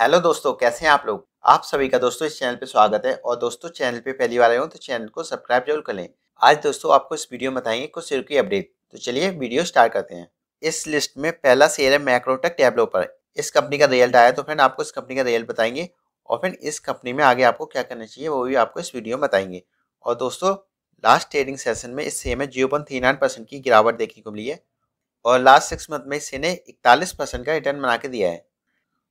hello दोस्तों कैसे हैं आप लोग आप सभी का दोस्तों इस चैनल पे स्वागत है और दोस्तों चैनल पे पहली बार आए हो तो चैनल को सब्सक्राइब जरूर कर लें आज दोस्तों आपको इस वीडियो में बताएंगे कुछ शेयर की अपडेट तो चलिए वीडियो स्टार्ट करते हैं इस लिस्ट में पहला शेयर है मैक्रोटेक टैबलो पर इस कंपनी का रिजल्ट आया तो फ्रेंड आपको इस कंपनी का रिजल्ट बताएंगे और फिर इस कंपनी में आगे आपको क्या करना चाहिए वो भी आपको इस वीडियो में बताएंगे और दोस्तों लास्ट ट्रेडिंग सेशन में इस शेयर में zero point three nine percent की गिरावट देखने को मिली है और लास्ट सिक्स मंथ में इस शेयर ने इकतालीस परसेंट का रिटर्न बना के दिया है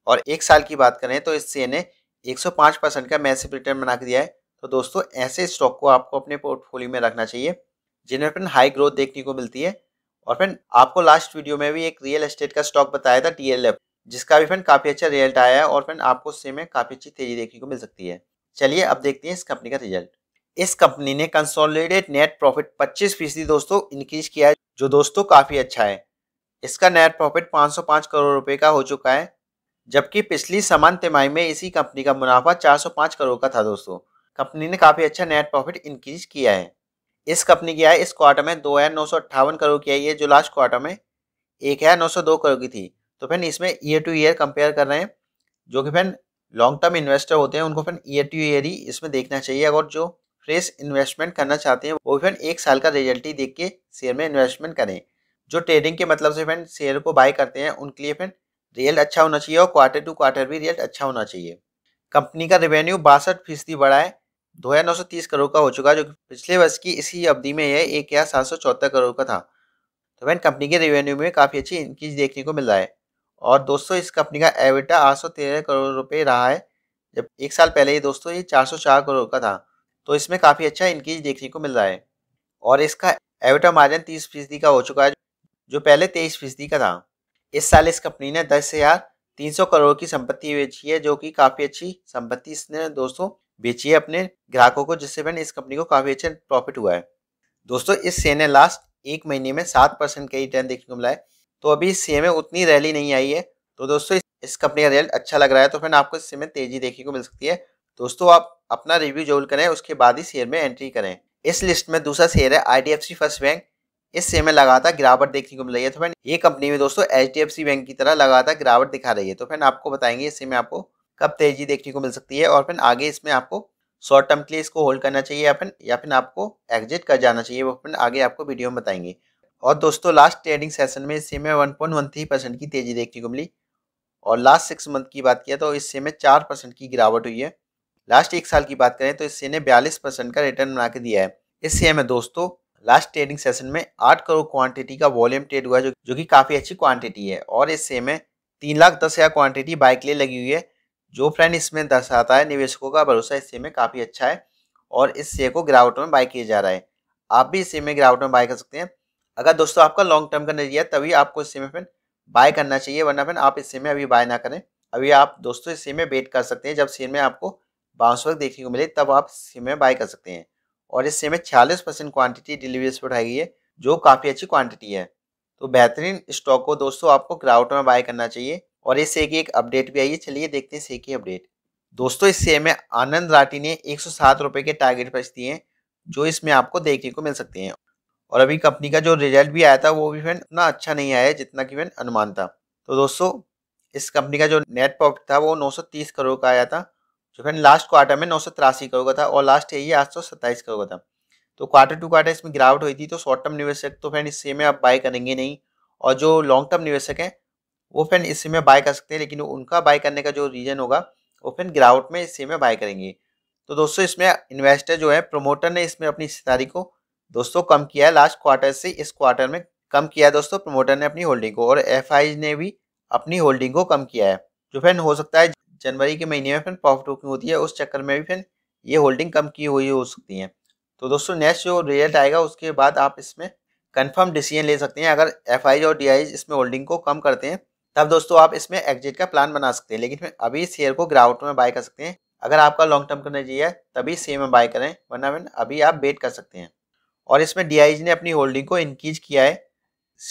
और एक साल की बात करें तो इससे ने 105 परसेंट का मैसिव रिटर्न बना दिया है तो दोस्तों ऐसे स्टॉक को आपको अपने पोर्टफोलियो में रखना चाहिए जिनमें फ्रेंड हाई ग्रोथ देखने को मिलती है और फ्रेंड आपको लास्ट वीडियो में भी एक रियल एस्टेट का स्टॉक बताया था टी जिसका भी फ्रेंड काफ़ी अच्छा रिजल्ट आया है और फ्रेंड आपको उससे में काफ़ी अच्छी तेजी देखने को मिल सकती है चलिए अब देखते हैं इस कंपनी का रिजल्ट इस कंपनी ने कंसोलिडेट नेट प्रॉफिट 25 फीसदी दोस्तों इंक्रीज किया है जो दोस्तों काफ़ी अच्छा है इसका नेट प्रॉफिट 505 करोड़ रुपए का हो चुका है जबकि पिछली समान तिमाही में इसी कंपनी का मुनाफा 405 करोड़ का था दोस्तों कंपनी ने काफ़ी अच्छा नेट प्रॉफिट इंक्रीज किया है इस कंपनी की आय इस क्वार्टर में दो हज़ार नौ सौ अट्ठावन करोड़ की आई है जो लास्ट क्वार्टर में एक हज़ार नौ सौ दो करोड़ की थी तो फिर इसमें ईयर टू ईयर कंपेयर कर रहे हैं जो कि फिर लॉन्ग टर्म इन्वेस्टर होते हैं उनको फिर ईयर टू ईयर ही इसमें देखना चाहिए अगर जो फ्रेश इन्वेस्टमेंट करना चाहते हैं वो फिर एक साल का रिजल्ट ही देख के शेयर में इन्वेस्टमेंट करें जो ट्रेडिंग के मतलब से फिर शेयर को बाय करते हैं उनके लिए फिर रिजल्ट अच्छा होना चाहिए और क्वार्टर टू क्वार्टर भी रिजल्ट अच्छा होना चाहिए कंपनी का रेवेन्यू बासठ फीसदी बढ़ा है दो हज़ार नौ सौ तीस करोड़ का हो चुका है जो पिछले वर्ष की इसी अवधि में यह एक हज़ार सात सौ चौहत्तर करोड़ का था तो वैन कंपनी के रेवेन्यू में काफ़ी अच्छी इंक्रीज देखने को मिल रहा है और दोस्तों इस कंपनी का एविटा आठ सौ तेरह करोड़ रुपये रहा है जब एक साल पहले ये दोस्तों ये चार सौ चार करोड़ का था तो इसमें काफ़ी अच्छा इंक्रीज देखने को मिल रहा है और इसका एविटा मार्जिन तीस फीसदी का हो चुका है जो पहले तेईस फीसदी का था इस साल इस कंपनी ने दस हजार तीन सौ करोड़ की संपत्ति बेची है जो कि काफी अच्छी संपत्ति इसने दोस्तों बेची है अपने ग्राहकों को जिससे मैंने इस कंपनी को काफी अच्छा प्रॉफिट हुआ है दोस्तों इस शेयर ने लास्ट एक महीने में सात परसेंट का रिटर्न देखने को मिला है तो अभी इस शेयर में उतनी रैली नहीं आई है तो दोस्तों इस कंपनी का रिजल्ट अच्छा लग रहा है तो फिर आपको इस शेयर में तेजी देखने को मिल सकती है दोस्तों आप अपना रिव्यू जरूर करें उसके बाद ही शेयर में एंट्री करें इस लिस्ट में दूसरा शेयर है आई फर्स्ट बैंक इससे में लगातार गिरावट देखने को मिल रही है तो फ्रेंड ये कंपनी में दोस्तों एच बैंक की तरह लगातार गिरावट दिखा रही है तो फ्रेंड आपको बताएंगे इससे में आपको कब तेजी देखने को मिल सकती है और फिर आगे इसमें आपको शॉर्ट टर्म के लिए इसको होल्ड करना चाहिए या फिर या फिर आपको एग्जिट कर जाना चाहिए वो फिर आगे आपको वीडियो में बताएंगे और दोस्तों लास्ट ट्रेडिंग सेशन में इससे में one point one three percent की तेज़ी देखने को मिली और लास्ट सिक्स मंथ की बात किया तो इससे में चार परसेंट की गिरावट हुई है लास्ट एक साल की बात करें तो इससे ने बयालीस परसेंट का रिटर्न बना के दिया है इससे हमें दोस्तों लास्ट ट्रेडिंग सेशन में आठ करोड़ क्वांटिटी का वॉल्यूम ट्रेड हुआ जो जो कि काफ़ी अच्छी क्वांटिटी है और इससे में तीन लाख दस हज़ार क्वांटिटी बाइक लिए लगी हुई है जो फ्रेंड इसमें दर्शाता है निवेशकों का भरोसा इस में काफ़ी अच्छा है और इस शेयर को गिरावट में बाय किया जा रहा है आप भी इस में गिरावट में बाय कर सकते हैं अगर दोस्तों आपका लॉन्ग टर्म का नजरिया तभी आपको इस में फिर बाय करना चाहिए वरना फिर आप इस में अभी बाय ना करें अभी आप दोस्तों इस में वेट कर सकते हैं जब शेयर में आपको बाउंस वर्क देखने को मिले तब आप इस में बाय कर सकते हैं और इससे में छियालीस परसेंट क्वान्टिटी डिलीवरीज पर गई है जो काफ़ी अच्छी क्वान्टिटी है तो बेहतरीन स्टॉक को दोस्तों आपको क्राउट में बाय करना चाहिए और इस से की एक अपडेट भी आई है चलिए देखते हैं से की अपडेट दोस्तों इस शेयर में आनंद राठी ने एक सौ के टारगेट प्राइस दिए हैं जो इसमें आपको देखने को मिल सकते हैं और अभी कंपनी का जो रिजल्ट भी आया था वो भी फ्रेंड उतना अच्छा नहीं आया जितना कि फ्रेंड अनुमान था तो दोस्तों इस कंपनी का जो नेट प्रॉफिट था वो 930 करोड़ का आया था जो फ्रेंड लास्ट क्वार्टर में नौ सौ तिरासी होगा था और लास्ट यही आठ सौ सत्ताईस करोड़ था तो क्वार्टर टू क्वार्टर इसमें गिरावट हुई थी तो शॉर्ट टर्म निवेशक तो फ्रेंड इससे में आप बाय करेंगे नहीं और जो लॉन्ग टर्म निवेशक हैं वो फ्रेंड इससे में बाय कर सकते हैं लेकिन उनका बाय करने का जो रीज़न होगा वो फ्रेंड गिरावट में इससे में बाय करेंगे तो दोस्तों इसमें इन्वेस्टर जो है प्रोमोटर ने इसमें अपनी हिस्सेदारी को दोस्तों कम किया है लास्ट क्वार्टर से इस क्वार्टर में कम किया है दोस्तों प्रोमोटर ने अपनी होल्डिंग को और एफ ने भी अपनी होल्डिंग को कम किया है जो फ्रेंड हो सकता है जनवरी के महीने में फिर प्रॉफिट बुकिंग होती है उस चक्कर में भी फिर ये होल्डिंग कम की हुई हो सकती है तो दोस्तों नेक्स्ट जो रिजल्ट आएगा उसके बाद आप इसमें कन्फर्म डिसीजन ले सकते हैं अगर एफ और डी इसमें होल्डिंग को कम करते हैं तब दोस्तों आप इसमें एग्जिट का प्लान बना सकते हैं लेकिन अभी शेयर को ग्राउट में बाय कर सकते हैं अगर आपका लॉन्ग टर्म करना चाहिए तभी सेम में बाय करें वरना अभी आप वेट कर सकते हैं और इसमें डी ने अपनी होल्डिंग को इंक्रीज किया है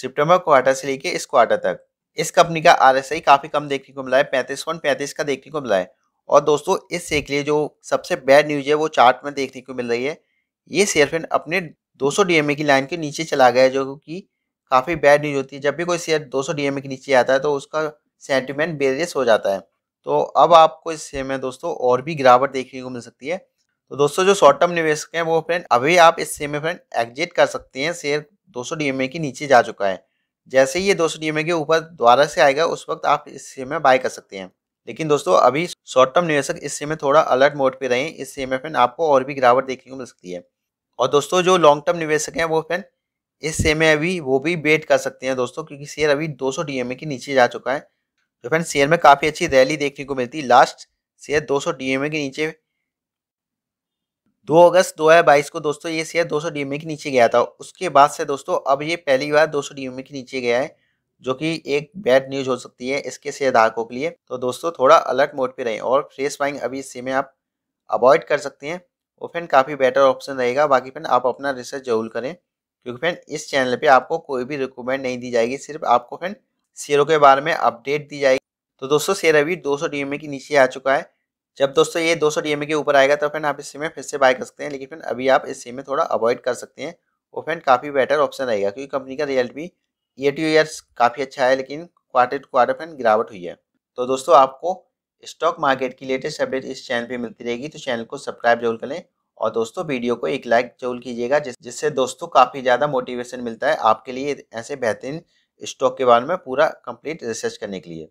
सितंबर क्वार्टर से लेके इस क्वार्टर तक इस कंपनी का आर काफ़ी कम देखने को मिला है पैंतीस पॉइंट पैंतीस का देखने को मिला है और दोस्तों इस शेयर के लिए जो सबसे बैड न्यूज है वो चार्ट में देखने को मिल रही है ये शेयर फिर अपने 200 सौ की लाइन के नीचे चला गया है जो कि काफ़ी बैड न्यूज होती है जब भी कोई शेयर 200 सौ के नीचे आता है तो उसका सेंटिमेंट बेरियस हो जाता है तो अब आपको इस शेयर में दोस्तों और भी गिरावट देखने को मिल सकती है तो दोस्तों जो शॉर्ट टर्म निवेशक हैं वो फ्रेंड अभी आप इस शेयर में फ्रेंड एग्जिट कर सकते हैं शेयर 200 सौ के नीचे जा चुका है जैसे ही ये दो सौ के ऊपर दोबारा से आएगा उस वक्त आप इस सी में बाय कर सकते हैं लेकिन दोस्तों अभी शॉर्ट टर्म निवेशक इस सी में थोड़ा अलर्ट मोड पे रहें इस सी में फिर आपको और भी गिरावट देखने को मिल सकती है और दोस्तों जो लॉन्ग टर्म निवेशक हैं वो फिर इस से में अभी वो भी वेट कर सकते हैं दोस्तों क्योंकि शेयर अभी दो सौ के नीचे जा चुका है तो फिर शेयर में काफ़ी अच्छी रैली देखने को मिलती लास्ट शेयर दो सौ के नीचे दो अगस्त दो हज़ार बाईस को दोस्तों ये शेयर दो सौ के नीचे गया था उसके बाद से दोस्तों अब ये पहली बार दो सौ के नीचे गया है जो कि एक बैड न्यूज हो सकती है इसके शेयर धारकों के लिए तो दोस्तों थोड़ा अलर्ट मोड पे रहें और फ्रेश बाइंग अभी इस में आप अवॉइड कर सकते हैं और फ्रेंड काफ़ी बेटर ऑप्शन रहेगा बाकी फ्रेंड आप अपना रिसर्च जरूर करें क्योंकि फ्रेंड इस चैनल पर आपको कोई भी रिकमेंड नहीं दी जाएगी सिर्फ आपको फ्रेंड शेयरों के बारे में अपडेट दी जाएगी तो दोस्तों शेयर अभी दो सौ के नीचे आ चुका है जब दोस्तों ये 200 डीएमए के ऊपर आएगा तो फ्रेंड आप इस में फिर से बाय कर सकते हैं लेकिन फ्रेंड अभी आप इस में थोड़ा अवॉइड कर सकते हैं वो फ्रेंड काफ़ी बेटर ऑप्शन रहेगा क्योंकि कंपनी का रिजल्ट भी ईयर टू ईयर काफ़ी अच्छा है लेकिन क्वार्टर टू क्वार्टर फ्रेंड गिरावट हुई है तो दोस्तों आपको स्टॉक मार्केट की लेटेस्ट अपडेट इस चैनल पर मिलती रहेगी तो चैनल को सब्सक्राइब जरूर करें और दोस्तों वीडियो को एक लाइक जरूर कीजिएगा जिससे दोस्तों काफ़ी ज़्यादा मोटिवेशन मिलता है आपके लिए ऐसे बेहतरीन स्टॉक के बारे में पूरा कंप्लीट रिसर्च करने के लिए